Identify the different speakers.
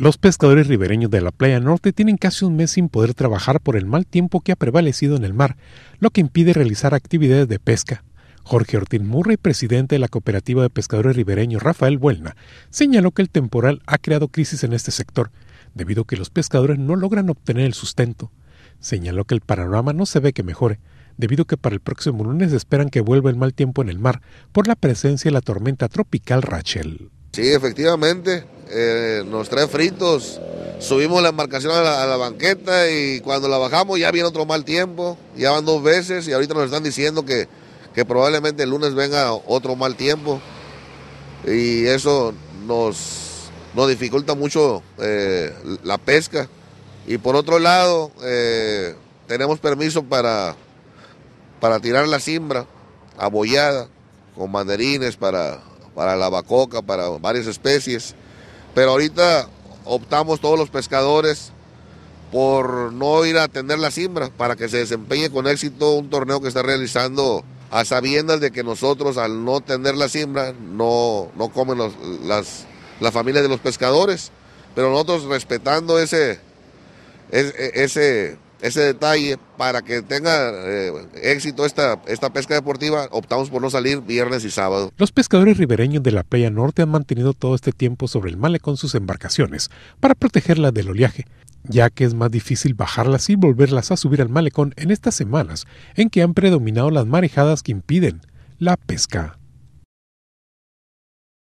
Speaker 1: Los pescadores ribereños de la playa norte tienen casi un mes sin poder trabajar por el mal tiempo que ha prevalecido en el mar, lo que impide realizar actividades de pesca. Jorge Ortiz Murray, presidente de la Cooperativa de Pescadores Ribereños Rafael Buelna, señaló que el temporal ha creado crisis en este sector, debido a que los pescadores no logran obtener el sustento. Señaló que el panorama no se ve que mejore, debido a que para el próximo lunes esperan que vuelva el mal tiempo en el mar por la presencia de la tormenta tropical Rachel.
Speaker 2: Sí, efectivamente, nos eh, trae fritos, subimos la embarcación a la, banqueta y cuando la bajamos ya viene otro mal tiempo, ya van dos veces y ahorita nos están diciendo que, probablemente el lunes venga otro mal tiempo y eso nos, nos dificulta mucho eh, la pesca. Y por otro lado, eh, tenemos permiso para, para tirar la simbra abollada con mandarines para, para la bacoca, para varias especies. Pero ahorita optamos todos los pescadores por no ir a tener la simbra para que se desempeñe con éxito un torneo que está realizando a sabiendas de que nosotros al no tener la simbra no, no comen las, las familias de los pescadores. Pero nosotros respetando ese, e, ese ese detalle para que tenga eh, éxito esta, esta pesca deportiva, optamos por no salir viernes y sábado.
Speaker 1: Los pescadores ribereños de la playa norte han mantenido todo este tiempo sobre el malecón sus embarcaciones para protegerlas del oleaje, ya que es más difícil bajarlas y volverlas a subir al malecón en estas semanas en que han predominado las marejadas que impiden la pesca.